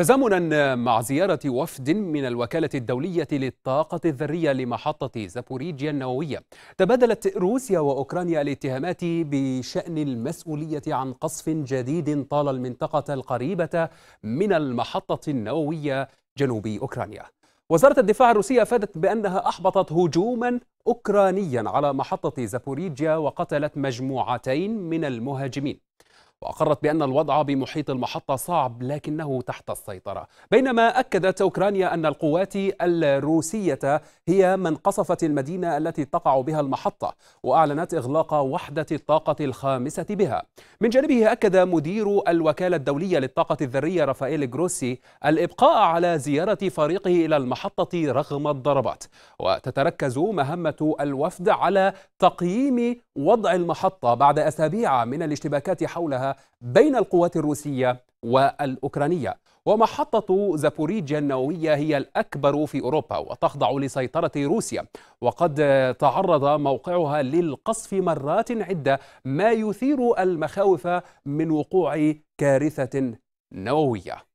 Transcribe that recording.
تزامنا مع زيارة وفد من الوكالة الدولية للطاقة الذرية لمحطة زابوريجيا النووية تبادلت روسيا وأوكرانيا الاتهامات بشأن المسؤولية عن قصف جديد طال المنطقة القريبة من المحطة النووية جنوب أوكرانيا وزارة الدفاع الروسية أفادت بأنها أحبطت هجوما أوكرانيا على محطة زابوريجيا وقتلت مجموعتين من المهاجمين وأقرت بأن الوضع بمحيط المحطة صعب لكنه تحت السيطرة بينما أكدت أوكرانيا أن القوات الروسية هي من قصفت المدينة التي تقع بها المحطة وأعلنت إغلاق وحدة الطاقة الخامسة بها من جانبه أكد مدير الوكالة الدولية للطاقة الذرية رافائيل جروسي الإبقاء على زيارة فريقه إلى المحطة رغم الضربات وتتركز مهمة الوفد على تقييم وضع المحطة بعد أسابيع من الاشتباكات حولها بين القوات الروسية والأوكرانية ومحطة زابوريجيا النووية هي الأكبر في أوروبا وتخضع لسيطرة روسيا وقد تعرض موقعها للقصف مرات عدة ما يثير المخاوف من وقوع كارثة نووية